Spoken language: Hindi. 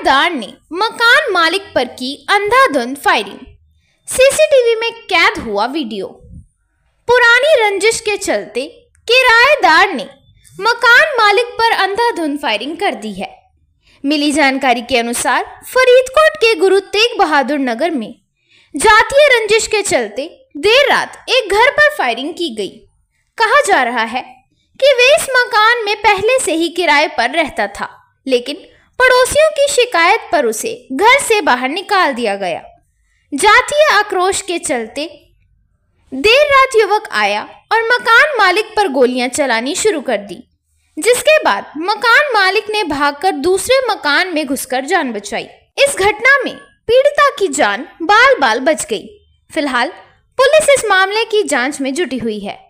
किराएदार ने मकान मालिक पर की अंधाधुंध फायरिंग सीसीटीवी में कैद हुआ वीडियो पुरानी रंजिश के चलते किराएदार ने मकान मालिक पर अंधाधुंध फायरिंग कर दी है मिली जानकारी के अनुसार फरीदकोट के गुरु तेग बहादुर नगर में जातीय रंजिश के चलते देर रात एक घर पर फायरिंग की गई कहा जा रहा है कि वे इस मकान में पहले से ही किराए पर रहता था लेकिन पड़ोसियों की शिकायत पर उसे घर से बाहर निकाल दिया गया जातीय आक्रोश के चलते देर रात युवक आया और मकान मालिक पर गोलियां चलानी शुरू कर दी जिसके बाद मकान मालिक ने भागकर दूसरे मकान में घुसकर जान बचाई इस घटना में पीड़िता की जान बाल बाल बच गई फिलहाल पुलिस इस मामले की जांच में जुटी हुई है